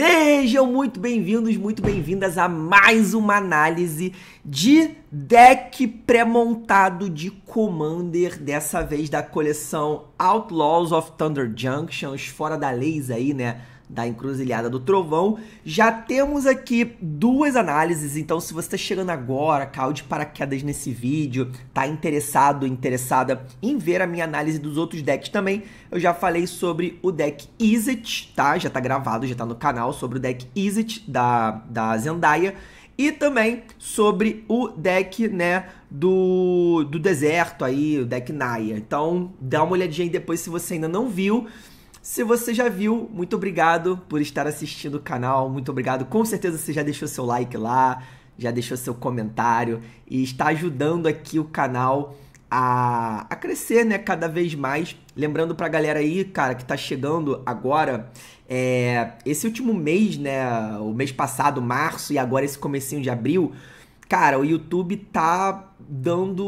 Sejam muito bem-vindos, muito bem-vindas a mais uma análise de deck pré-montado de Commander, dessa vez da coleção Outlaws of Thunder Junctions, fora da leis aí, né? da Encruzilhada do Trovão. Já temos aqui duas análises, então se você está chegando agora, caiu de paraquedas nesse vídeo, tá interessado, interessada em ver a minha análise dos outros decks também, eu já falei sobre o deck Izzet, tá? Já tá gravado, já tá no canal, sobre o deck Izzet da, da Zendaya. E também sobre o deck, né, do, do deserto aí, o deck Naya. Então, dá uma olhadinha aí depois se você ainda não viu. Se você já viu, muito obrigado por estar assistindo o canal, muito obrigado. Com certeza você já deixou seu like lá, já deixou seu comentário e está ajudando aqui o canal a, a crescer, né, cada vez mais. Lembrando pra galera aí, cara, que tá chegando agora, é, esse último mês, né, o mês passado, março, e agora esse comecinho de abril, Cara, o YouTube tá dando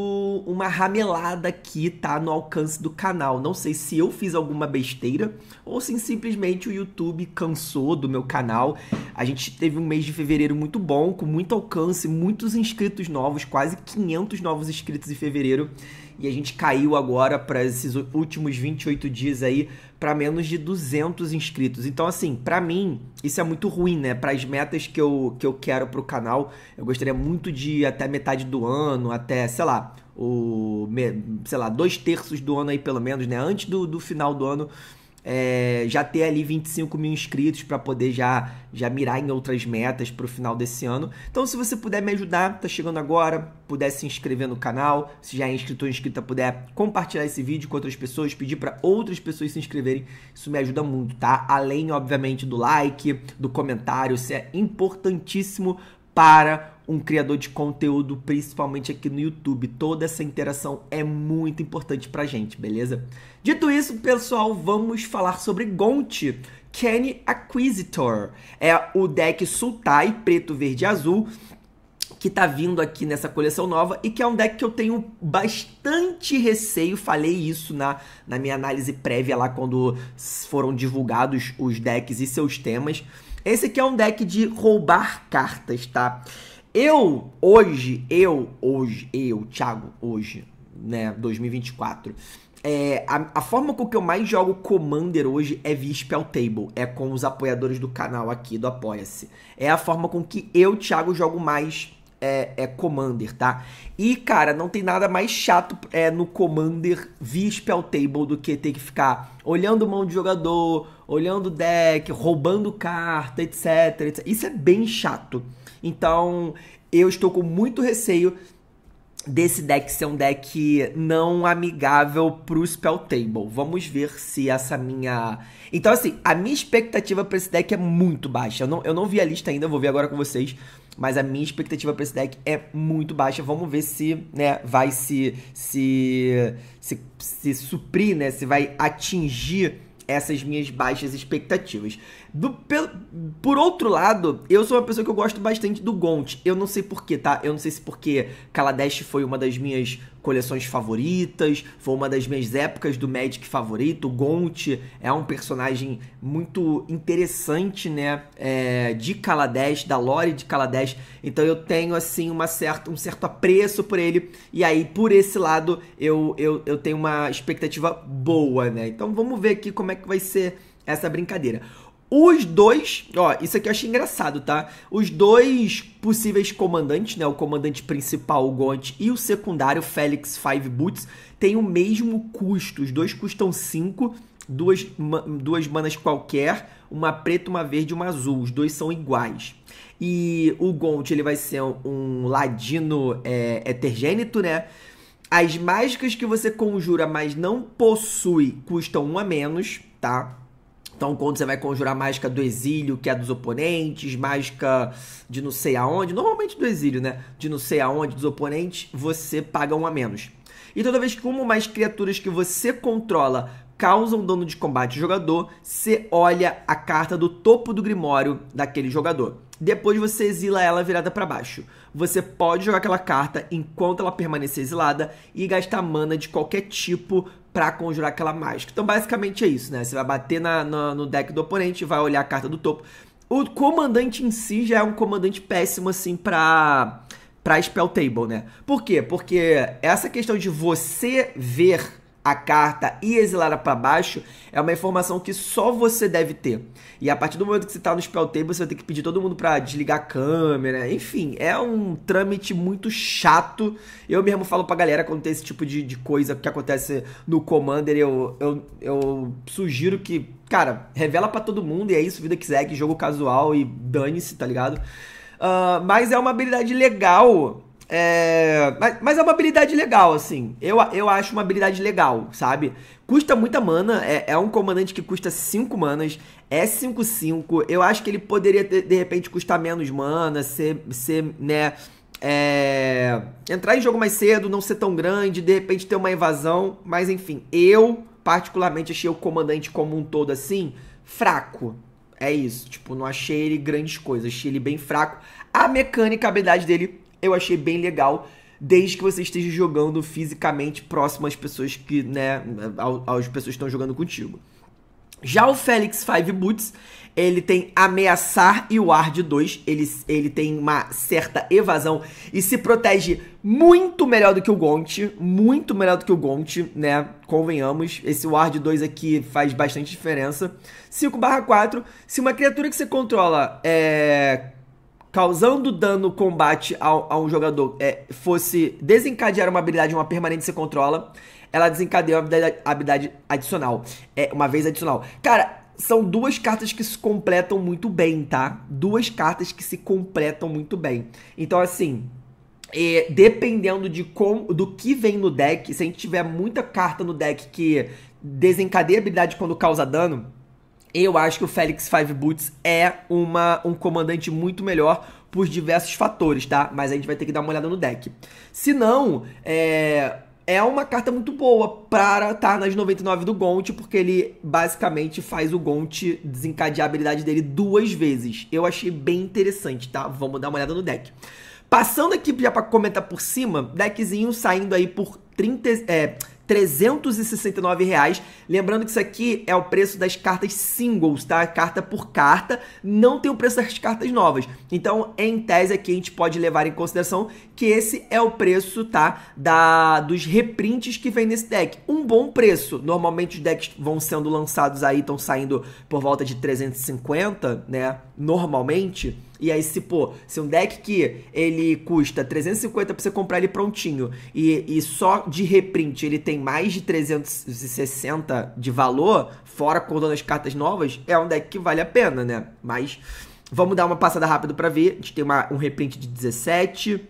uma ramelada aqui, tá? No alcance do canal. Não sei se eu fiz alguma besteira ou se simplesmente o YouTube cansou do meu canal. A gente teve um mês de fevereiro muito bom, com muito alcance, muitos inscritos novos, quase 500 novos inscritos em fevereiro. E a gente caiu agora para esses últimos 28 dias aí para menos de 200 inscritos. Então, assim, para mim, isso é muito ruim, né? Para as metas que eu, que eu quero o canal, eu gostaria muito de até metade do ano, até, sei lá, o, sei lá, dois terços do ano aí pelo menos, né? Antes do, do final do ano é, já ter ali 25 mil inscritos para poder já, já mirar em outras metas para o final desse ano. Então, se você puder me ajudar, tá chegando agora, puder se inscrever no canal, se já é inscrito ou inscrita, puder compartilhar esse vídeo com outras pessoas, pedir para outras pessoas se inscreverem, isso me ajuda muito, tá? Além, obviamente, do like, do comentário, isso é importantíssimo para um criador de conteúdo, principalmente aqui no YouTube. Toda essa interação é muito importante pra gente, beleza? Dito isso, pessoal, vamos falar sobre Gont, Kenny Acquisitor. É o deck Sultai, preto, verde e azul, que tá vindo aqui nessa coleção nova e que é um deck que eu tenho bastante receio. Falei isso na, na minha análise prévia lá quando foram divulgados os decks e seus temas. Esse aqui é um deck de roubar cartas, tá? Eu, hoje, eu, hoje, eu, Thiago, hoje, né, 2024. É, a, a, forma com que eu mais jogo Commander hoje é via Spell Table, é com os apoiadores do canal aqui do Apoia-se. É a forma com que eu, Thiago, jogo mais é, é, Commander, tá? E, cara, não tem nada mais chato é, no Commander via Spell Table do que ter que ficar olhando mão de jogador, olhando deck, roubando carta, etc, etc. Isso é bem chato. Então, eu estou com muito receio desse deck ser um deck não amigável pro spell table. Vamos ver se essa minha. Então, assim, a minha expectativa para esse deck é muito baixa. Eu não, eu não vi a lista ainda, vou ver agora com vocês. Mas a minha expectativa para esse deck é muito baixa. Vamos ver se, né, vai se. se. se, se suprir, né? Se vai atingir essas minhas baixas expectativas. Do, pelo, por outro lado, eu sou uma pessoa que eu gosto bastante do Gont. Eu não sei porquê, tá? Eu não sei se porque Kaladesh foi uma das minhas coleções favoritas, foi uma das minhas épocas do Magic favorito. O Gont é um personagem muito interessante, né? É, de Kaladesh, da lore de Kaladesh. Então eu tenho, assim, uma certa, um certo apreço por ele. E aí, por esse lado, eu, eu, eu tenho uma expectativa boa, né? Então vamos ver aqui como é que vai ser essa brincadeira. Os dois, ó, isso aqui eu achei engraçado, tá? Os dois possíveis comandantes, né? O comandante principal, o Gont, e o secundário, Félix Five Boots, têm o mesmo custo. Os dois custam 5, duas, duas manas qualquer, uma preta, uma verde e uma azul. Os dois são iguais. E o Gont, ele vai ser um ladino é, né? As mágicas que você conjura, mas não possui, custam um a menos, tá? Então, quando você vai conjurar mágica do exílio, que é dos oponentes, mágica de não sei aonde, normalmente do exílio, né? De não sei aonde, dos oponentes, você paga um a menos. E toda vez que uma ou mais criaturas que você controla causam dano de combate ao jogador, você olha a carta do topo do grimório daquele jogador. Depois você exila ela virada para baixo. Você pode jogar aquela carta enquanto ela permanecer exilada e gastar mana de qualquer tipo para conjurar aquela mágica. Então, basicamente é isso, né? Você vai bater na, na, no deck do oponente, vai olhar a carta do topo. O comandante em si já é um comandante péssimo, assim, pra, pra spell table, né? Por quê? Porque essa questão de você ver a carta e exilará para baixo é uma informação que só você deve ter. E a partir do momento que você está no spell table, você vai ter que pedir todo mundo para desligar a câmera. Enfim, é um trâmite muito chato. Eu mesmo falo pra galera quando tem esse tipo de, de coisa que acontece no Commander, eu, eu, eu sugiro que, cara, revela para todo mundo e é isso, vida que segue, jogo casual e dane-se, tá ligado? Uh, mas é uma habilidade legal é, mas, mas, é uma habilidade legal, assim. Eu, eu acho uma habilidade legal, sabe? Custa muita mana, é, é um comandante que custa 5 manas, é 5-5. Eu acho que ele poderia, de, de repente, custar menos mana, ser, ser né? É, entrar em jogo mais cedo, não ser tão grande, de repente ter uma invasão. Mas enfim, eu particularmente achei o comandante como um todo assim, fraco. É isso, tipo, não achei ele grandes coisas, achei ele bem fraco. A mecânica, a habilidade dele eu achei bem legal, desde que você esteja jogando fisicamente próximo às pessoas que, né, às pessoas que estão jogando contigo. Já o Felix Five Boots, ele tem ameaçar e ward 2, ele, ele tem uma certa evasão e se protege muito melhor do que o Gont, muito melhor do que o Gont, né, convenhamos, esse ward 2 aqui faz bastante diferença. 5 barra 4, se uma criatura que você controla é, causando dano no combate a, um jogador é, fosse desencadear uma habilidade, uma permanente que você controla, ela desencadeia uma habilidade, habilidade adicional. É, uma vez adicional. Cara, são duas cartas que se completam muito bem, tá? Duas cartas que se completam muito bem. Então, assim. É, dependendo de com, do que vem no deck, se a gente tiver muita carta no deck que desencadeia habilidade quando causa dano, eu acho que o Felix Five Boots é uma, um comandante muito melhor por diversos fatores, tá? Mas a gente vai ter que dar uma olhada no deck. Se não, é, é uma carta muito boa para estar tá nas 99 do Gont, porque ele basicamente faz o Gont desencadear a habilidade dele duas vezes. Eu achei bem interessante, tá? Vamos dar uma olhada no deck. Passando aqui já para comentar por cima, deckzinho saindo aí por 30... É, 369 reais. Lembrando que isso aqui é o preço das cartas singles, tá? Carta por carta, não tem o preço das cartas novas. Então, em tese aqui, a gente pode levar em consideração que esse é o preço, tá? Da, dos reprints que vem nesse deck. Um bom preço. Normalmente os decks vão sendo lançados aí, estão saindo por volta de 350, né? Normalmente. E aí, se, pô, se um deck que ele custa 350 pra você comprar ele prontinho e, e só de reprint ele tem mais de 360 de valor, fora contando as cartas novas, é um deck que vale a pena, né? Mas vamos dar uma passada rápida para ver. A gente tem uma, um reprint de 17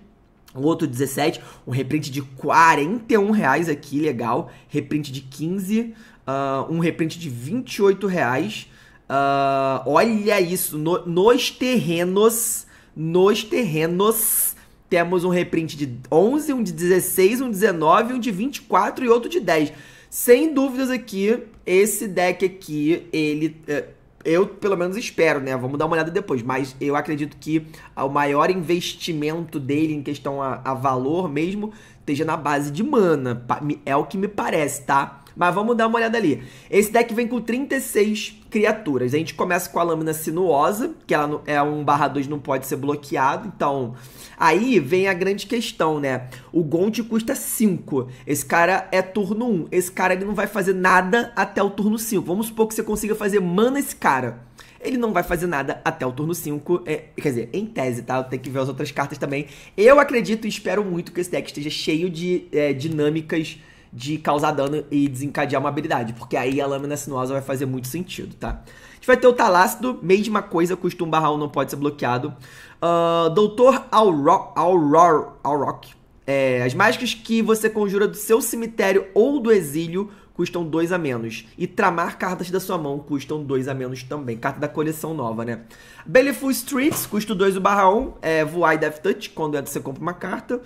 um outro 17, um reprint de 41 reais aqui, legal, reprint de 15, uh, ah, um reprint de 28 reais, Uh, olha isso, no, nos terrenos, nos terrenos, temos um reprint de 11, um de 16, um de 19, um de 24 e outro de 10. Sem dúvidas aqui, esse deck aqui, ele... É, eu, pelo menos, espero, né? Vamos dar uma olhada depois. Mas eu acredito que o maior investimento dele em questão a, a valor mesmo esteja na base de mana. É o que me parece, Tá? Mas vamos dar uma olhada ali. Esse deck vem com 36 criaturas. A gente começa com a lâmina sinuosa, que ela é um barra 2, não pode ser bloqueado. Então, aí vem a grande questão, né? O Gont custa 5. Esse cara é turno 1. Um. Esse cara ele não vai fazer nada até o turno 5. Vamos supor que você consiga fazer mana esse cara ele não vai fazer nada até o turno 5. É, quer dizer, em tese, tá? Tem que ver as outras cartas também. Eu acredito e espero muito que esse deck esteja cheio de é, dinâmicas de causar dano e desencadear uma habilidade, porque aí a lâmina sinuosa vai fazer muito sentido, tá? A gente vai ter o Talácido, mesma coisa, custom barra 1 não pode ser bloqueado. Uh, Doutor Auror, Auror, é, as mágicas que você conjura do seu cemitério ou do exílio custam 2 a menos. E tramar cartas da sua mão custam 2 a menos também. Carta da coleção nova, né? Baleful Streets, custo 2 barra 1. é, voar e Death Touch, quando entra você compra uma carta.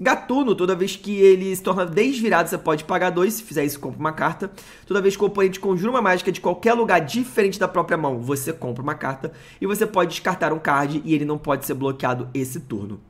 Gatuno, toda vez que ele se torna desvirado, você pode pagar dois. Se fizer isso, compra uma carta. Toda vez que o oponente conjura uma mágica de qualquer lugar diferente da própria mão, você compra uma carta. E você pode descartar um card e ele não pode ser bloqueado esse turno.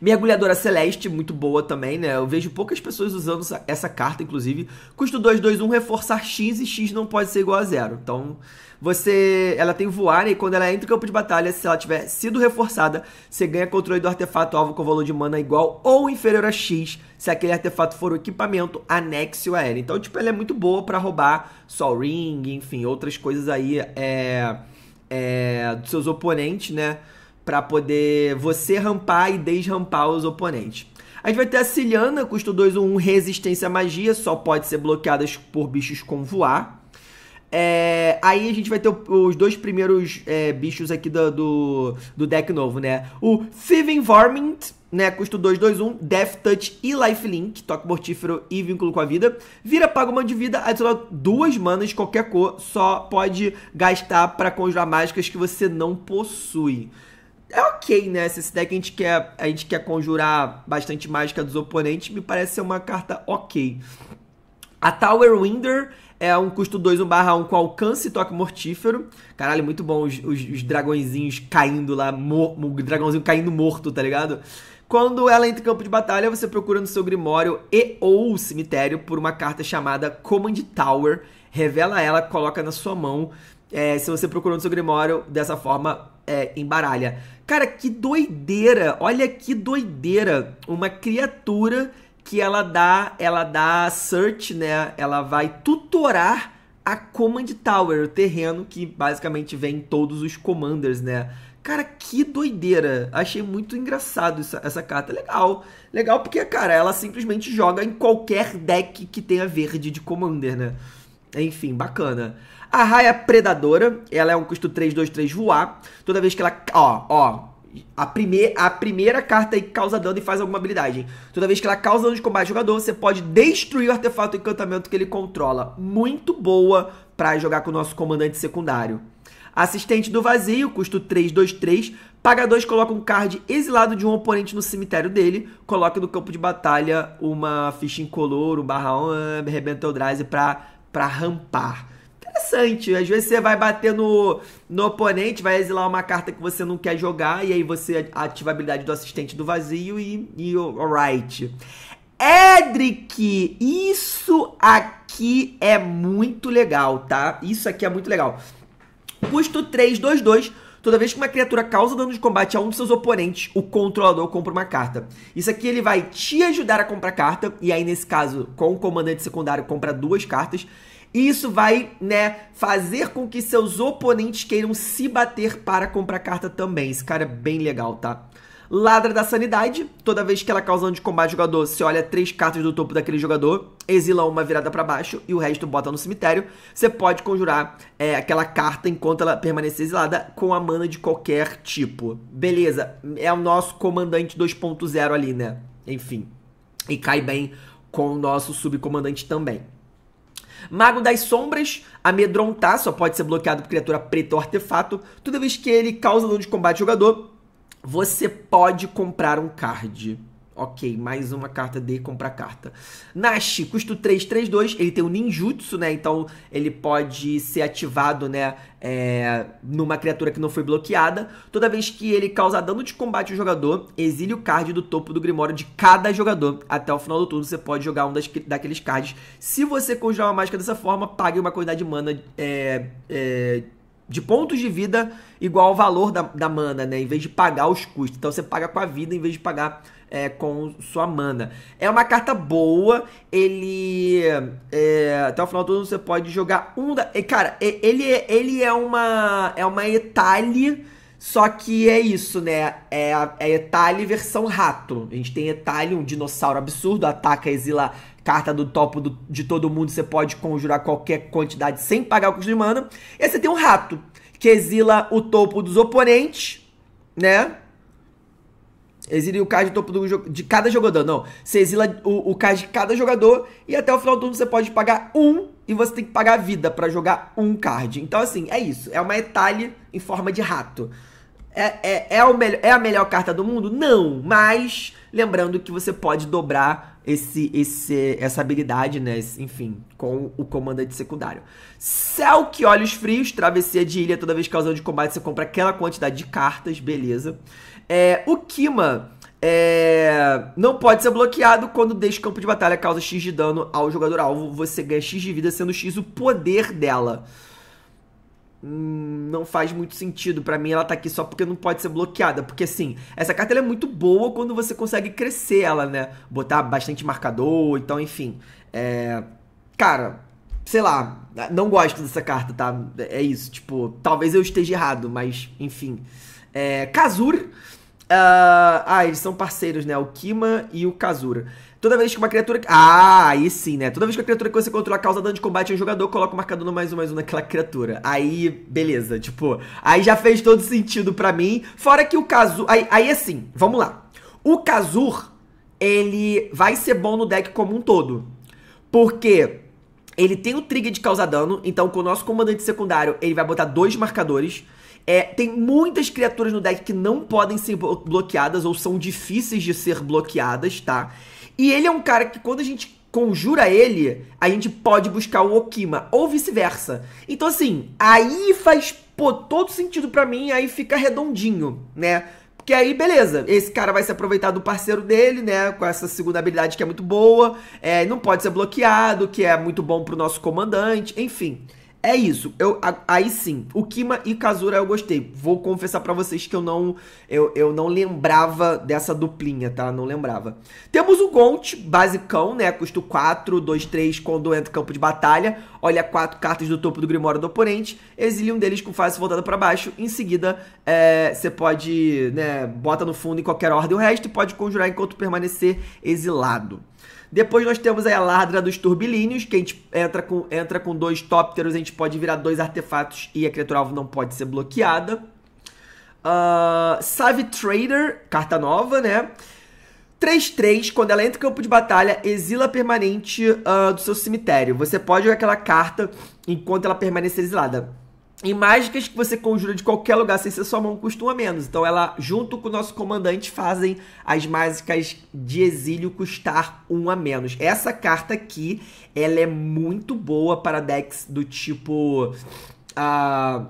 Mergulhadora Celeste, muito boa também, né? Eu vejo poucas pessoas usando essa carta, inclusive. Custo 2, 2, 1, reforçar X e X não pode ser igual a zero. Então, você. Ela tem voar, e quando ela entra no campo de batalha, se ela tiver sido reforçada, você ganha controle do artefato alvo com valor de mana igual ou inferior a X, se aquele artefato for o equipamento anexo a ela. Então, tipo, ela é muito boa para roubar Sol Ring, enfim, outras coisas aí é, é, dos seus oponentes, né? para poder você rampar e desrampar os oponentes. A gente vai ter a Ciliana, custo 2 1, resistência à magia, só pode ser bloqueada por bichos com voar. É, aí a gente vai ter os dois primeiros é, bichos aqui do, do, do, deck novo, né? O Thieving Varmint, né? Custo 2, 2, 1, Death Touch e Lifelink, toque mortífero e vínculo com a vida. Vira, paga uma de vida, adiciona duas manas, qualquer cor, só pode gastar para conjurar mágicas que você não possui é ok, né? Se esse deck a gente, quer, a gente quer conjurar bastante mágica dos oponentes, me parece ser uma carta ok. A Tower Winder é um custo 2, 1 barra 1 com alcance e toque mortífero. Caralho, muito bom os, os, os dragõezinhos caindo lá, o dragãozinho caindo morto, tá ligado? Quando ela entra em campo de batalha, você procura no seu grimório e ou cemitério por uma carta chamada Command Tower. Revela ela, coloca na sua mão. É, se você procurou no seu grimório, dessa forma, é, embaralha. Cara, que doideira! Olha que doideira! Uma criatura que ela dá, ela dá search, né? Ela vai tutorar a Command Tower, o terreno que basicamente vem todos os commanders, né? Cara, que doideira. Achei muito engraçado essa, essa, carta. Legal. Legal porque, cara, ela simplesmente joga em qualquer deck que tenha verde de Commander, né? Enfim, bacana. A raia predadora, ela é um custo 3, 2, 3 voar. Toda vez que ela. Ó, ó. A, primeir, a primeira carta aí causa dano e faz alguma habilidade. Toda vez que ela causa dano de combate ao jogador, você pode destruir o artefato e encantamento que ele controla. Muito boa para jogar com o nosso comandante secundário. Assistente do vazio, custo 3, 2, 3. Paga 2, coloca um card exilado de um oponente no cemitério dele. Coloca no campo de batalha uma ficha incolor, um barra 1, ah, um, rebentou o Draze pra, pra rampar interessante. Às vezes você vai bater no, no oponente, vai exilar uma carta que você não quer jogar, e aí você ativa a habilidade do assistente do vazio e, e alright. Edric, isso aqui é muito legal, tá? Isso aqui é muito legal. Custo 3, 2, 2. Toda vez que uma criatura causa dano de combate a um dos seus oponentes, o controlador compra uma carta. Isso aqui ele vai te ajudar a comprar carta, e aí nesse caso, com o comandante secundário, compra duas cartas. E isso vai, né, fazer com que seus oponentes queiram se bater para comprar carta também. Esse cara é bem legal, tá? Ladra da Sanidade. Toda vez que ela causa um de combate jogador, você olha três cartas do topo daquele jogador, exila uma virada para baixo e o resto bota no cemitério. Você pode conjurar é, aquela carta enquanto ela permanecer exilada com a mana de qualquer tipo. Beleza, é o nosso comandante 2.0 ali, né? Enfim. E cai bem com o nosso subcomandante também. Mago das Sombras, amedrontar, só pode ser bloqueado por criatura preta ou artefato. Toda vez que ele causa dano de combate ao jogador, você pode comprar um card. Ok, mais uma carta de comprar carta. Nash, custo 3, 3, 2. Ele tem o um ninjutsu, né? Então ele pode ser ativado, né? É, numa criatura que não foi bloqueada. Toda vez que ele causa dano de combate ao jogador, exile o card do topo do Grimório de cada jogador. Até o final do turno você pode jogar um das, daqueles cards. Se você conjurar uma mágica dessa forma, pague uma quantidade de mana é, é, de pontos de vida igual ao valor da, da mana, né? Em vez de pagar os custos. Então você paga com a vida em vez de pagar é, com sua mana. É uma carta boa, ele. É, até o final do ano você pode jogar um da. Cara, ele, é, ele é uma. É uma Etale, só que é isso, né? É, é Etale versão rato. A gente tem Etale, um dinossauro absurdo, ataca, exila carta do topo do, de todo mundo, você pode conjurar qualquer quantidade sem pagar o custo de mana. E aí você tem um rato, que exila o topo dos oponentes, né? exilia o card do topo do jogo, de cada jogador, não. Você exila o, o card de cada jogador e até o final do turno você pode pagar um e você tem que pagar vida para jogar um card. Então, assim, é isso. É uma etalha em forma de rato. É, é, é, o melhor, é a melhor carta do mundo? Não, mas lembrando que você pode dobrar esse, esse, essa habilidade, né? Enfim, com o comandante secundário. Céu que olhos frios, travessia de ilha, toda vez que causando de combate você compra aquela quantidade de cartas, beleza. É, o Kima é, não pode ser bloqueado quando deixa o campo de batalha causa X de dano ao jogador alvo. Você ganha X de vida, sendo X o poder dela. Hum, não faz muito sentido. para mim, ela tá aqui só porque não pode ser bloqueada. Porque, assim, essa carta é muito boa quando você consegue crescer ela, né? Botar bastante marcador, então, enfim. É, cara, sei lá, não gosto dessa carta, tá? É isso, tipo, talvez eu esteja errado, mas, enfim. É, Kazur Uh, ah, eles são parceiros, né? O Kima e o Kazura. Toda vez que uma criatura. Ah, aí sim, né? Toda vez que uma criatura que você controla causa dano de combate a um jogador, coloca o marcador no mais um mais um naquela criatura. Aí, beleza. Tipo, aí já fez todo sentido pra mim. Fora que o Kazur. Aí, aí é assim, vamos lá. O Kazur, ele vai ser bom no deck como um todo. Porque ele tem o trigger de causar dano. Então, com o nosso comandante secundário, ele vai botar dois marcadores. É, tem muitas criaturas no deck que não podem ser bloqueadas ou são difíceis de ser bloqueadas, tá? E ele é um cara que quando a gente conjura ele, a gente pode buscar o Okima, ou vice-versa. Então assim, aí faz pô, todo sentido para mim, aí fica redondinho, né? Porque aí, beleza, esse cara vai se aproveitar do parceiro dele, né? Com essa segunda habilidade que é muito boa, é, não pode ser bloqueado, que é muito bom pro nosso comandante, enfim. É isso. Eu, aí sim. O Kima e Kazura eu gostei. Vou confessar para vocês que eu não eu, eu não lembrava dessa duplinha, tá? Não lembrava. Temos o Gont, basicão, né? Custo 4, 2, 3, quando entra campo de batalha. Olha quatro cartas do topo do grimório do oponente. Exilia um deles com face voltada para baixo. Em seguida, é, você é, pode, né? Bota no fundo em qualquer ordem o resto e pode conjurar enquanto permanecer exilado. Depois nós temos a Ladra dos Turbilíneos, que a gente entra com, entra com dois tópteros, a gente pode virar dois artefatos e a criatura-alvo não pode ser bloqueada. Uh, ah, Save Trader, carta nova, né? 3-3, quando ela entra em campo de batalha, exila permanente uh, do seu cemitério. Você pode jogar aquela carta enquanto ela permanecer exilada. E mágicas que você conjura de qualquer lugar sem ser sua mão custam a menos. Então ela, junto com o nosso comandante, fazem as mágicas de exílio custar um a menos. Essa carta aqui, ela é muito boa para decks do tipo... Uh,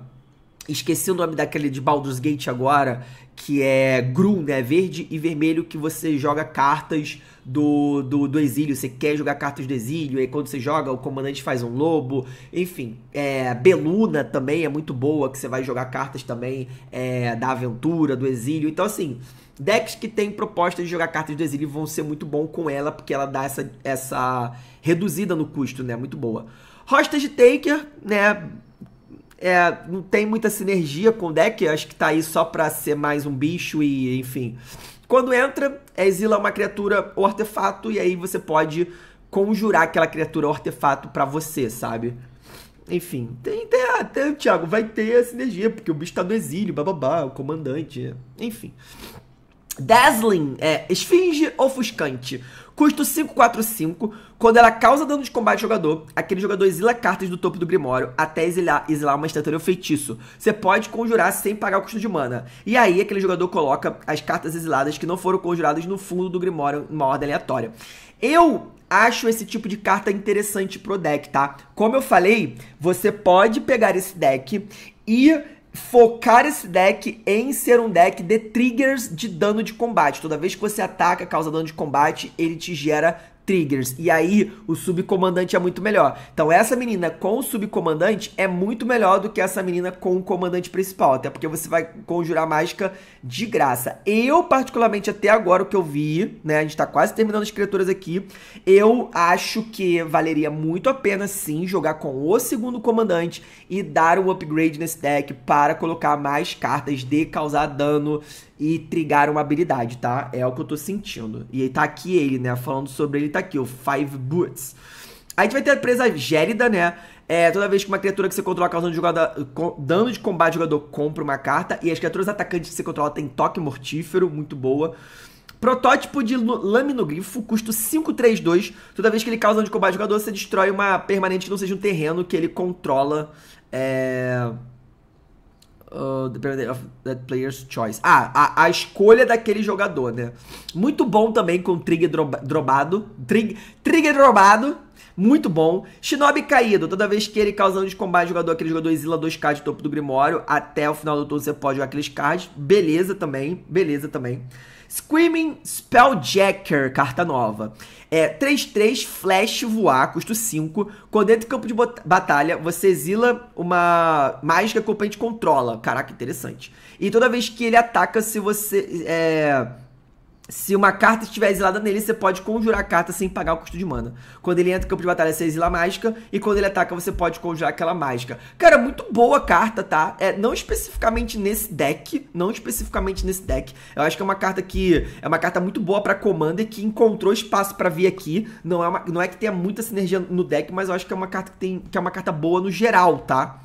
esqueci o nome daquele de Baldur's Gate agora, que é Gru, né? É verde e vermelho, que você joga cartas do, do, do, exílio. Você quer jogar cartas do exílio, e quando você joga, o comandante faz um lobo. Enfim, é, Beluna também é muito boa, que você vai jogar cartas também é, da aventura, do exílio. Então, assim, decks que tem proposta de jogar cartas do exílio vão ser muito bom com ela, porque ela dá essa, essa reduzida no custo, né? Muito boa. Hostage Taker, né? é, não tem muita sinergia com o deck, acho que tá aí só pra ser mais um bicho e enfim. Quando entra, exila uma criatura ou artefato e aí você pode conjurar aquela criatura ou artefato para você, sabe? Enfim, tem, tem, até, ah, Thiago, vai ter a sinergia, porque o bicho tá no exílio, bababá, o comandante, enfim. Dazzling é esfinge ofuscante. Custo 545. Quando ela causa dano de combate ao jogador, aquele jogador exila cartas do topo do Grimório até exilar, exilar uma instantânea ou feitiço. Você pode conjurar sem pagar o custo de mana. E aí aquele jogador coloca as cartas exiladas que não foram conjuradas no fundo do Grimório em uma ordem aleatória. Eu acho esse tipo de carta interessante pro deck, tá? Como eu falei, você pode pegar esse deck e focar esse deck em ser um deck de triggers de dano de combate. Toda vez que você ataca, causa dano de combate, ele te gera triggers. E aí o subcomandante é muito melhor. Então essa menina com o subcomandante é muito melhor do que essa menina com o comandante principal, até porque você vai conjurar mágica de graça. Eu particularmente até agora o que eu vi, né, a gente tá quase terminando as criaturas aqui, eu acho que valeria muito a pena sim jogar com o segundo comandante e dar um upgrade nesse deck para colocar mais cartas de causar dano e trigar uma habilidade, tá? É o que eu tô sentindo. E tá aqui ele, né, falando sobre ele tá aqui, o Five Boots. A gente vai ter a presa gélida, né? É, toda vez que uma criatura que você controla causando jogador, dano de combate jogador compra uma carta. E as criaturas atacantes que você controla tem toque mortífero, muito boa. Protótipo de Laminogrifo, custo 532. Toda vez que ele causa dano de combate jogador, você destrói uma permanente que não seja um terreno que ele controla. É... Uh, of that player's choice. Ah, a, a, escolha daquele jogador, né? Muito bom também com trigger drobado. Trig, trigger drobado. Muito bom. Shinobi caído. Toda vez que ele causa um descombate jogador, aquele jogador exila dois cards do topo do Grimório. Até o final do turno você pode jogar aqueles cards. Beleza também. Beleza também. Screaming Spelljacker, carta nova. É 3-3, flash voar, custo 5. Quando entra em campo de batalha, você exila uma mágica que o oponente controla. Caraca, interessante. E toda vez que ele ataca, se você. É se uma carta estiver exilada nele, você pode conjurar a carta sem pagar o custo de mana. Quando ele entra no campo de batalha, você exila a mágica. E quando ele ataca, você pode conjurar aquela mágica. Cara, muito boa a carta, tá? É, não especificamente nesse deck. Não especificamente nesse deck. Eu acho que é uma carta que. É uma carta muito boa pra Commander que encontrou espaço pra vir aqui. Não é, uma, não é que tenha muita sinergia no deck, mas eu acho que é uma carta que, tem, que é uma carta boa no geral, tá?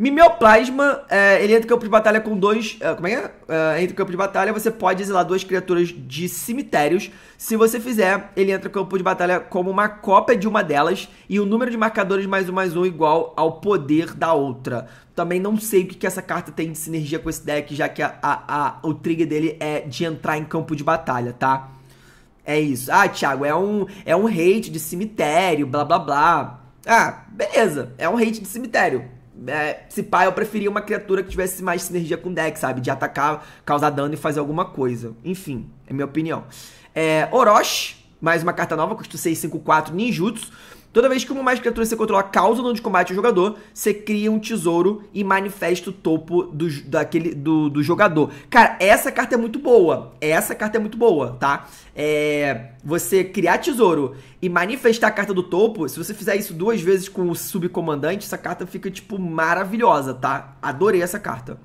Mimeoplasma, é, ele entra em campo de batalha com dois. É, como é que é? é? Entra em campo de batalha, você pode exilar duas criaturas de cemitérios. Se você fizer, ele entra em campo de batalha como uma cópia de uma delas e o número de marcadores mais um mais um é igual ao poder da outra. Também não sei o que, que essa carta tem de sinergia com esse deck, já que a, a, a, o trigger dele é de entrar em campo de batalha, tá? É isso. Ah, Thiago, é um, é um hate de cemitério, blá blá blá. Ah, beleza, é um hate de cemitério. É, se pá, eu preferia uma criatura que tivesse mais sinergia com o deck, sabe? De atacar, causar dano e fazer alguma coisa. Enfim, é minha opinião. É, Orochi, mais uma carta nova, custa 654 ninjutsu. Toda vez que uma mais criatura que você controla causa dano de combate ao jogador, você cria um tesouro e manifesta o topo do, daquele, do, do jogador. Cara, essa carta é muito boa. Essa carta é muito boa, tá? É, você criar tesouro e manifestar a carta do topo, se você fizer isso duas vezes com o subcomandante, essa carta fica, tipo, maravilhosa, tá? Adorei essa carta.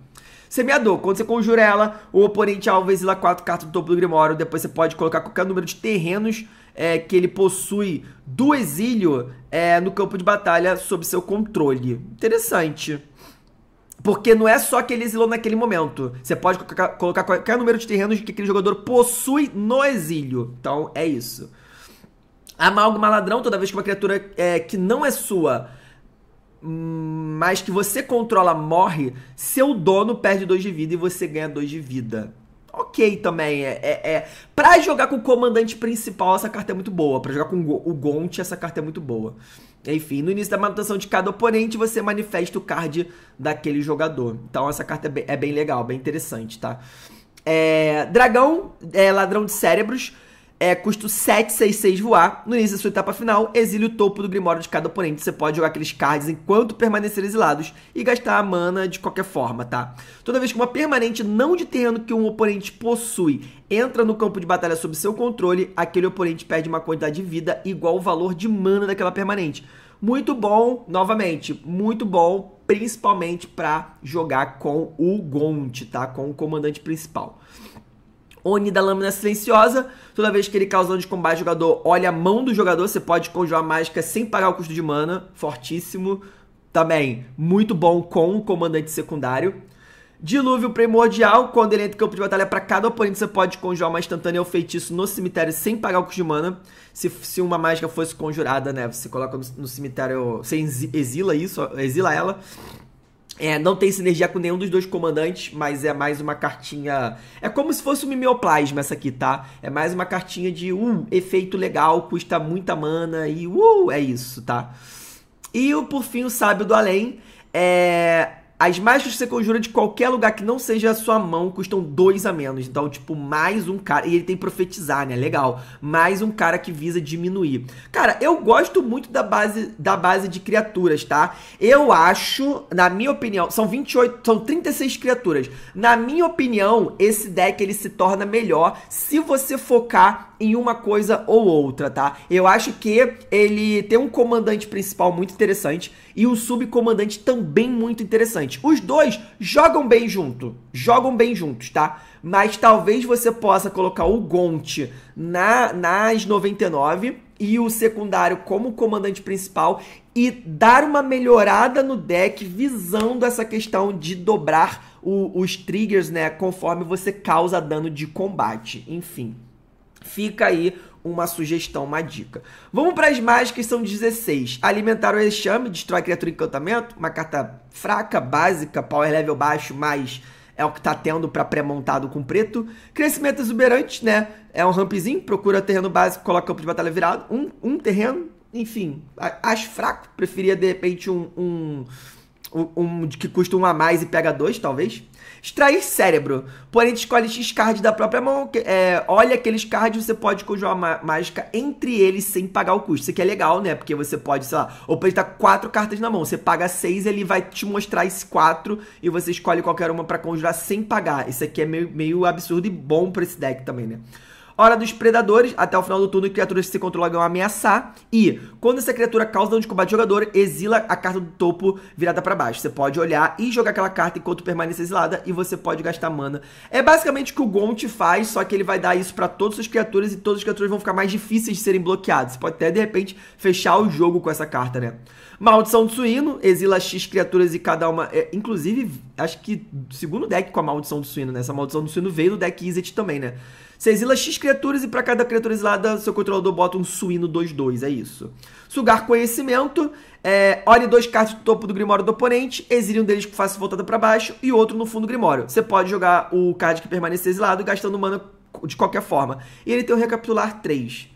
Semeador, quando você conjura ela, o oponente alvo exila quatro cartas do topo do Grimório, depois você pode colocar qualquer número de terrenos é, que ele possui do exílio é, no campo de batalha sob seu controle. Interessante. Porque não é só que ele exilou naquele momento. Você pode colocar, qualquer número de terrenos que aquele jogador possui no exílio. Então, é isso. Amalgo maladrão, toda vez que uma criatura é, que não é sua, mas que você controla, morre, seu dono perde 2 de vida e você ganha 2 de vida ok também. É, é, é. Pra jogar com o comandante principal, essa carta é muito boa. Pra jogar com o Gont, essa carta é muito boa. Enfim, no início da manutenção de cada oponente, você manifesta o card daquele jogador. Então, essa carta é bem, é bem legal, bem interessante, tá? É, dragão, é, ladrão de cérebros. É, custo 7, 6, 6 voar. No início da sua etapa final, exile o topo do Grimório de cada oponente. Você pode jogar aqueles cards enquanto permanecer exilados e gastar a mana de qualquer forma, tá? Toda vez que uma permanente não de terreno que um oponente possui entra no campo de batalha sob seu controle, aquele oponente perde uma quantidade de vida igual ao valor de mana daquela permanente. Muito bom, novamente, muito bom, principalmente para jogar com o Gont, tá? Com o comandante principal. Oni da Lâmina Silenciosa. Toda vez que ele causa dano de combate, o jogador olha a mão do jogador. Você pode conjurar mágica sem pagar o custo de mana. Fortíssimo. Também muito bom com o comandante secundário. Dilúvio Primordial, quando ele entra em campo de batalha para cada oponente, você pode conjurar uma instantânea ou feitiço no cemitério sem pagar o custo de mana. Se, se uma mágica fosse conjurada, né, você coloca no, no cemitério, você exila isso, exila ela. É, não tem sinergia com nenhum dos dois comandantes, mas é mais uma cartinha. É como se fosse um mimeoplasma essa aqui, tá? É mais uma cartinha de um uh, efeito legal, custa muita mana e uh, é isso, tá? E por fim, o sábio do além. É, as mágicas que você conjura de qualquer lugar que não seja a sua mão custam dois a menos. Então, tipo, mais um cara. E ele tem profetizar, né? Legal. Mais um cara que visa diminuir. Cara, eu gosto muito da base, da base de criaturas, tá? Eu acho, na minha opinião, são 28, são 36 criaturas. Na minha opinião, esse deck ele se torna melhor se você focar em uma coisa ou outra, tá? Eu acho que ele tem um comandante principal muito interessante e um subcomandante também muito interessante interessante. Os dois jogam bem junto, jogam bem juntos, tá? Mas talvez você possa colocar o Gont na, nas 99 e o secundário como comandante principal e dar uma melhorada no deck visando essa questão de dobrar o, os triggers, né, conforme você causa dano de combate. Enfim, fica aí uma sugestão, uma dica. Vamos para as mágicas, são 16. Alimentar o exame destrói criatura encantamento, uma carta fraca, básica, power level baixo, mas é o que tá tendo para pré-montado com preto. Crescimento exuberante, né? É um rampzinho, procura terreno básico, coloca campo de batalha virado, um, um terreno, enfim, acho fraco, preferia de repente um, um um que custa um a mais e pega dois, talvez. Extrair cérebro. Porém, escolhe X card da própria mão. É, olha aqueles cards, você pode conjurar mágica entre eles sem pagar o custo. Isso aqui é legal, né? Porque você pode, sei lá, estar quatro cartas na mão. Você paga seis, ele vai te mostrar esses quatro e você escolhe qualquer uma para conjurar sem pagar. Isso aqui é meio, meio absurdo e bom pra esse deck também, né? Hora dos predadores, até o final do turno, criaturas que se controlam a ameaçar. E quando essa criatura causa dano de combate jogador, exila a carta do topo virada para baixo. Você pode olhar e jogar aquela carta enquanto permanece exilada e você pode gastar mana. É basicamente o que o Gont faz, só que ele vai dar isso para todas as criaturas e todas as criaturas vão ficar mais difíceis de serem bloqueadas. Você pode até, de repente, fechar o jogo com essa carta, né? Maldição do Suíno, exila X criaturas e cada uma... É, inclusive, acho que segundo deck com a Maldição do Suíno, né? Essa Maldição do Suíno veio do deck Izzet também, né? Você exila X criaturas e para cada criatura exilada, seu controlador bota um suíno 2-2, é isso. Sugar conhecimento, é, olhe dois cartas do topo do grimório do oponente, exile um deles com face voltada para baixo e outro no fundo do grimório. Você pode jogar o card que permanecer exilado, gastando mana de qualquer forma. E ele tem o recapitular 3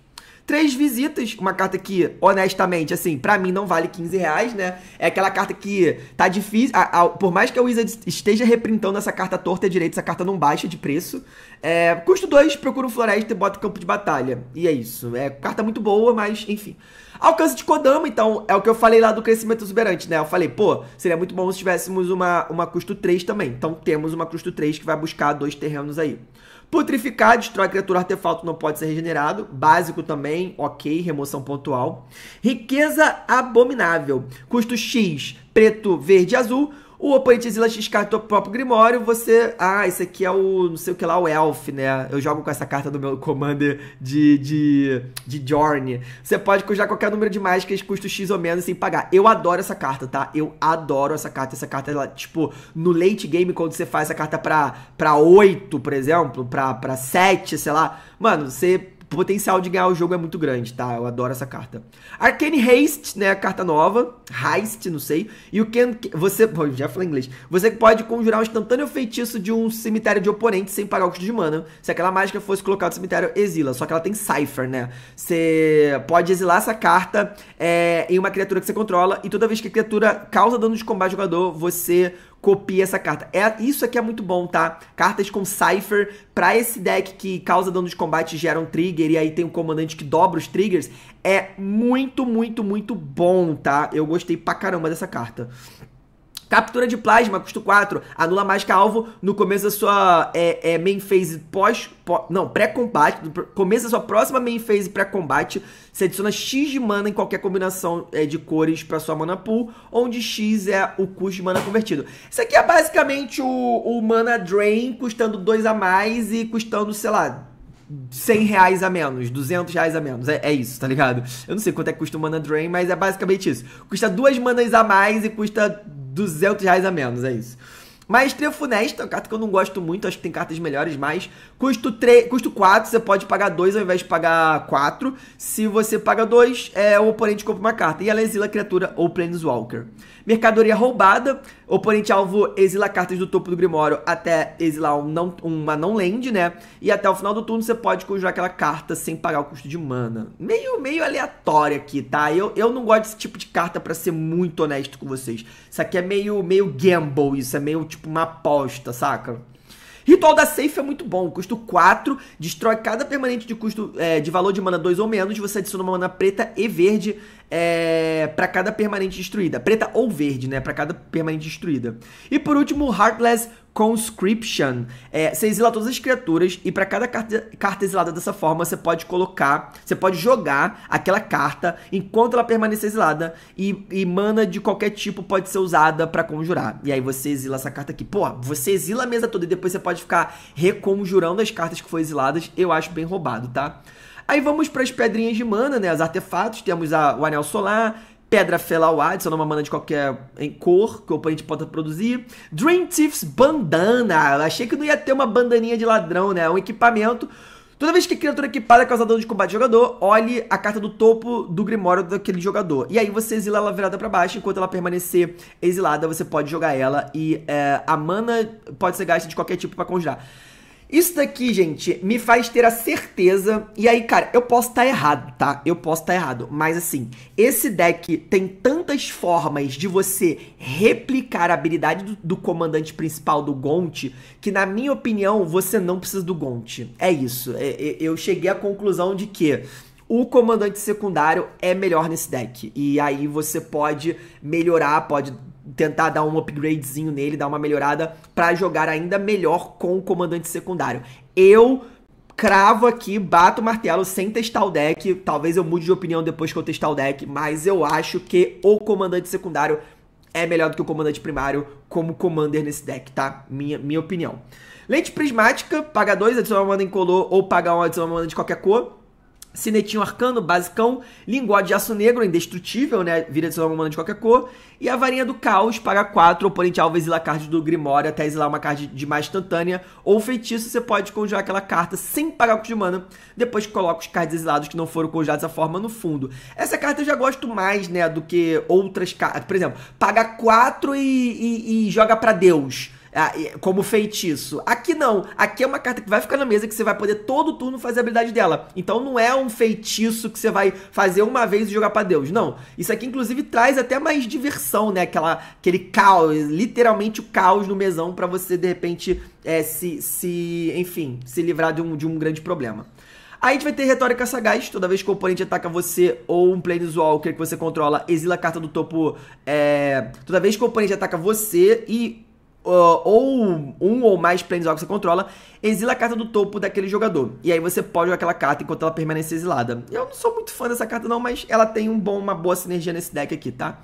três visitas. Uma carta que, honestamente, assim, para mim não vale 15 reais, né? É aquela carta que tá difícil. A, a, por mais que a Wizard esteja reprintando essa carta torta e direito, essa carta não baixa de preço. É, custo 2, procura um floresta e bota campo de batalha. E é isso. É carta muito boa, mas enfim. Alcance de Kodama, então, é o que eu falei lá do crescimento exuberante, né? Eu falei, pô, seria muito bom se tivéssemos uma, uma custo 3 também. Então temos uma custo 3 que vai buscar dois terrenos aí. Putrificar, destrói a criatura, artefato não pode ser regenerado. Básico também, ok, remoção pontual. Riqueza abominável, custo X, preto, verde e azul. O X descartou o próprio Grimório, você... Ah, esse aqui é o, não sei o que lá, o Elf, né? Eu jogo com essa carta do meu Commander de, de, de Jorn. Você pode cujar qualquer número de mágicas, custo X ou menos, sem pagar. Eu adoro essa carta, tá? Eu adoro essa carta. Essa carta, ela, tipo, no late game, quando você faz essa carta pra, pra 8, por exemplo, pra, pra 7, sei lá. Mano, você o potencial de ganhar o jogo é muito grande, tá? Eu adoro essa carta. Arcane Haste, né? A carta nova. Heist, não sei. E o Ken. Você. Bom, já falei inglês. Você pode conjurar um instantâneo feitiço de um cemitério de oponente sem pagar o custo de mana. Se aquela mágica fosse colocada no cemitério, exila. Só que ela tem Cypher, né? Você pode exilar essa carta é, em uma criatura que você controla. E toda vez que a criatura causa dano de combate ao jogador, você copia essa carta. É, isso aqui é muito bom, tá? Cartas com Cypher para esse deck que causa dano de combate geram um trigger e aí tem um comandante que dobra os triggers. É muito, muito, muito bom, tá? Eu gostei pra caramba dessa carta. Captura de plasma, custo 4. Anula mágica alvo no começo da sua é, é, main phase pós. não, pré-combate. Começo da sua próxima main phase pré-combate. Você adiciona X de mana em qualquer combinação é, de cores para sua mana pool, onde X é o custo de mana convertido. Isso aqui é basicamente o, o mana drain custando 2 a mais e custando, sei lá, 100 reais a menos, 200 reais a menos. É, é, isso, tá ligado? Eu não sei quanto é que custa o Mana Drain, mas é basicamente isso. Custa duas manas a mais e custa 200 reais a menos, é isso. Maestria Funesta, é carta que eu não gosto muito, acho que tem cartas melhores, mas custo, 3, custo 4, você pode pagar 2 ao invés de pagar 4. Se você paga 2, é, o oponente compra uma carta. E a Lesila, criatura ou Planeswalker. Mercadoria roubada, Oponente-alvo exila cartas do topo do Grimório até exilar um não, uma não-land, né? E até o final do turno você pode conjurar aquela carta sem pagar o custo de mana. Meio, meio aleatório aqui, tá? Eu, eu não gosto desse tipo de carta, para ser muito honesto com vocês. Isso aqui é meio, meio gamble, isso é meio tipo uma aposta, saca? Ritual da Safe é muito bom, custo 4, destrói cada permanente de custo é, de valor de mana 2 ou menos, você adiciona uma mana preta e verde é, para cada permanente destruída. Preta ou verde, né? Para cada permanente destruída. E por último, Heartless conscription. É, você exila todas as criaturas e para cada carta, carta exilada dessa forma, você pode colocar, você pode jogar aquela carta enquanto ela permanecer exilada e, e mana de qualquer tipo pode ser usada para conjurar. E aí você exila essa carta aqui. Pô, você exila a mesa toda e depois você pode ficar reconjurando as cartas que foram exiladas. Eu acho bem roubado, tá? Aí vamos para as pedrinhas de mana, né? Os artefatos. Temos a, o Anel Solar, Pedra Felawad, se é uma mana de qualquer cor que o oponente possa produzir. Dream Thieves Bandana. achei que não ia ter uma bandaninha de ladrão, né? É um equipamento. Toda vez que a criatura é equipada causa dano de combate ao jogador, olhe a carta do topo do grimório daquele jogador. E aí você exila ela virada para baixo, enquanto ela permanecer exilada, você pode jogar ela e é, a mana pode ser gasta de qualquer tipo para conjurar. Isso daqui, gente, me faz ter a certeza. E aí, cara, eu posso estar tá errado, tá? Eu posso estar tá errado. Mas assim, esse deck tem tantas formas de você replicar a habilidade do, do comandante principal do Gont, que na minha opinião, você não precisa do Gont. É isso. É, é, eu cheguei à conclusão de que o comandante secundário é melhor nesse deck. E aí você pode melhorar, pode tentar dar um upgradezinho nele, dar uma melhorada para jogar ainda melhor com o comandante secundário. Eu cravo aqui, bato o martelo sem testar o deck. Talvez eu mude de opinião depois que eu testar o deck, mas eu acho que o comandante secundário é melhor do que o comandante primário como commander nesse deck, tá? Minha, minha opinião. Lente prismática, paga 2, adiciona uma mana incolor ou paga 1, um, adiciona uma mana de qualquer cor. Sinetinho Arcano, basicão. Lingote de Aço Negro, indestrutível, né? Vira de uma mana de qualquer cor. E a Varinha do Caos, paga 4, oponente alvo exila card do Grimório até exilar uma card de mais instantânea. Ou feitiço, você pode conjurar aquela carta sem pagar custo de mana, depois coloca os cards exilados que não foram conjurados a forma no fundo. Essa carta eu já gosto mais, né, do que outras cartas. Por exemplo, paga 4 e, e, e joga para Deus ah, como feitiço. Aqui não. Aqui é uma carta que vai ficar na mesa que você vai poder todo turno fazer a habilidade dela. Então não é um feitiço que você vai fazer uma vez e jogar para Deus. Não. Isso aqui inclusive traz até mais diversão, né? Aquela, aquele caos, literalmente o caos no mesão para você de repente é, se, se, enfim, se livrar de um, de um grande problema. Aí a gente vai ter retórica sagaz, toda vez que o oponente ataca você ou um Planeswalker que você controla, exila a carta do topo. É... Toda vez que o oponente ataca você e Uh, ou um ou mais Planeswalkers que você controla, exila a carta do topo daquele jogador. E aí você pode jogar aquela carta enquanto ela permanecer exilada. Eu não sou muito fã dessa carta não, mas ela tem um bom, uma boa sinergia nesse deck aqui, tá?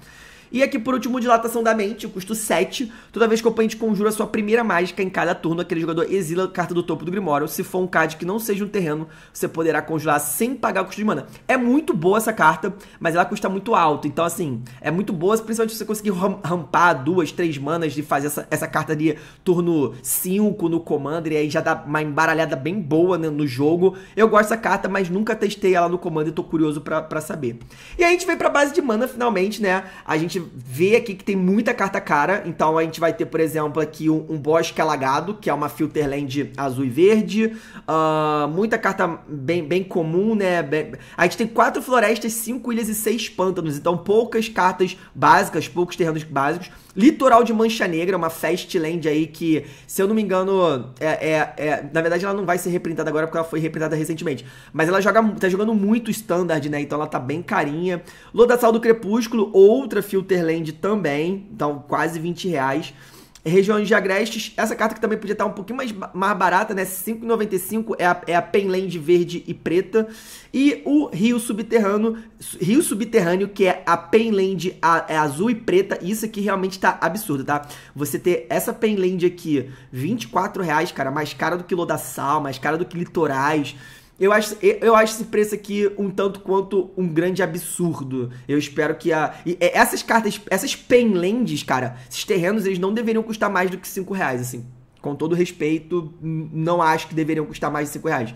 E aqui por último, dilatação da mente, custo 7. Toda vez que o oponente conjura sua primeira mágica em cada turno, aquele jogador exila a carta do topo do Grimório. Se for um card que não seja um terreno, você poderá conjurar sem pagar o custo de mana. É muito boa essa carta, mas ela custa muito alto. Então, assim, é muito boa, principalmente se você conseguir rampar duas, três manas de fazer essa, essa carta de turno 5 no Commander, e aí já dá uma embaralhada bem boa né, no jogo. Eu gosto dessa carta, mas nunca testei ela no Commander, tô curioso pra, pra saber. E a gente vem pra base de mana, finalmente, né? A gente vê aqui que tem muita carta cara. Então a gente vai ter, por exemplo, aqui um, um Bosque é Alagado, que é uma Filterland azul e verde. Uh, muita carta bem, bem comum, né? Bem... A gente tem quatro florestas, cinco ilhas e seis pântanos. Então poucas cartas básicas, poucos terrenos básicos Litoral de Mancha Negra, uma Fastland aí que, se eu não me engano, é, é, é, na verdade ela não vai ser reprintada agora porque ela foi reprintada recentemente. Mas ela joga, tá jogando muito standard, né? Então ela tá bem carinha. Lodassal do Crepúsculo, outra Filterland também, então quase 20 reais regiões de agrestes. Essa carta que também podia estar um pouquinho mais, mais barata, né? 5,95 é a, é a Penland verde e preta. E o Rio Subterrâneo, Rio Subterrâneo que é a Penland é azul e preta. Isso aqui realmente tá absurdo, tá? Você ter essa Penland aqui, 24 reais, cara, mais cara do que Lodassal, mais cara do que Litorais. Eu acho, eu acho esse preço aqui um tanto quanto um grande absurdo. Eu espero que a. É, essas cartas, essas penlands, cara, esses terrenos, eles não deveriam custar mais do que 5 reais, assim. Com todo respeito, não acho que deveriam custar mais de 5 reais.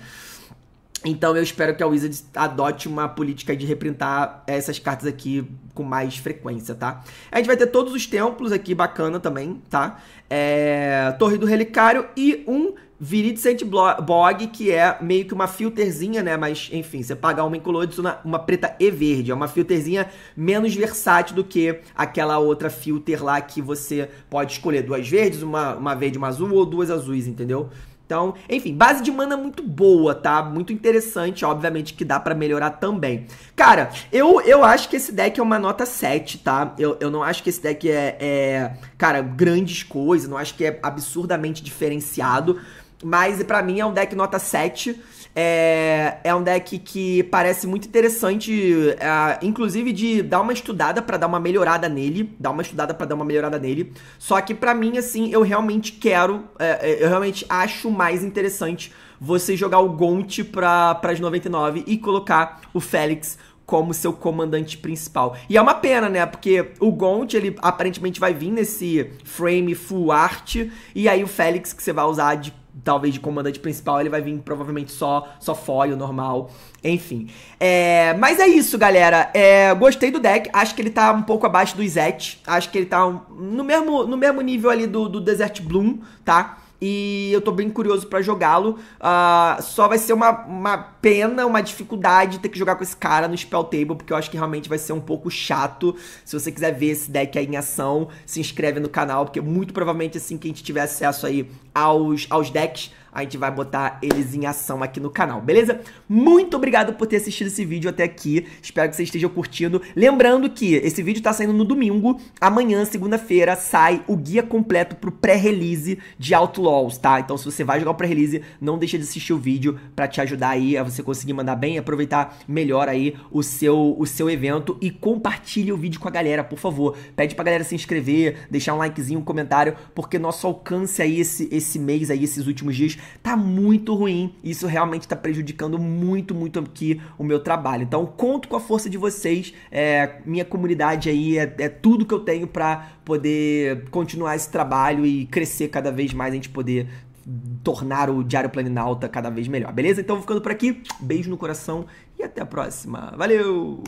Então eu espero que a Wizards adote uma política de reprintar essas cartas aqui com mais frequência, tá? A gente vai ter todos os templos aqui, bacana também, tá? É... Torre do Relicário e um Virid Saint Bog, que é meio que uma filterzinha, né? Mas, enfim, você pagar uma incolor de uma, uma preta e verde. É uma filterzinha menos versátil do que aquela outra filter lá que você pode escolher duas verdes, uma, uma verde uma azul ou duas azuis, entendeu? Então, enfim, base de mana muito boa, tá? Muito interessante, obviamente que dá para melhorar também. Cara, eu, eu acho que esse deck é uma nota 7, tá? Eu, eu não acho que esse deck é, é, cara, grandes coisas, não acho que é absurdamente diferenciado. Mas para mim é um deck nota 7. É, é um deck que parece muito interessante, é, inclusive de dar uma estudada para dar uma melhorada nele, dar uma estudada para dar uma melhorada nele. Só que para mim assim, eu realmente quero, é, é, eu realmente acho mais interessante você jogar o Gont para as 99 e colocar o Félix como seu comandante principal. E é uma pena, né? Porque o Gont, ele aparentemente vai vir nesse frame full art, e aí o Félix, que você vai usar de talvez de comandante principal, ele vai vir provavelmente só só foil, normal, enfim. É, mas é isso, galera. É, gostei do deck, acho que ele tá um pouco abaixo do Izet, acho que ele tá um, no, mesmo, no mesmo nível ali do, do Desert Bloom, tá? e eu tô bem curioso para jogá-lo. Uh, só vai ser uma, uma pena, uma dificuldade ter que jogar com esse cara no Spell Table, porque eu acho que realmente vai ser um pouco chato. Se você quiser ver esse deck aí em ação, se inscreve no canal, porque muito provavelmente assim que a gente tiver acesso aí aos, aos decks, a gente vai botar eles em ação aqui no canal, beleza? Muito obrigado por ter assistido esse vídeo até aqui, espero que você esteja curtindo. Lembrando que esse vídeo tá saindo no domingo, amanhã, segunda-feira, sai o guia completo pro pré-release de Outlaws, tá? Então se você vai jogar o pré-release, não deixa de assistir o vídeo para te ajudar aí a você conseguir mandar bem, aproveitar melhor aí o seu, o seu evento e compartilhe o vídeo com a galera, por favor. Pede pra galera se inscrever, deixar um likezinho, um comentário, porque nosso alcance aí esse, esse mês aí, esses últimos dias, tá muito ruim. Isso realmente está prejudicando muito, muito aqui o meu trabalho. Então, conto com a força de vocês. É, minha comunidade aí é, é tudo que eu tenho para poder continuar esse trabalho e crescer cada vez mais, a gente poder tornar o Diário Planinalta cada vez melhor, beleza? Então, vou ficando por aqui. Beijo no coração e até a próxima. Valeu!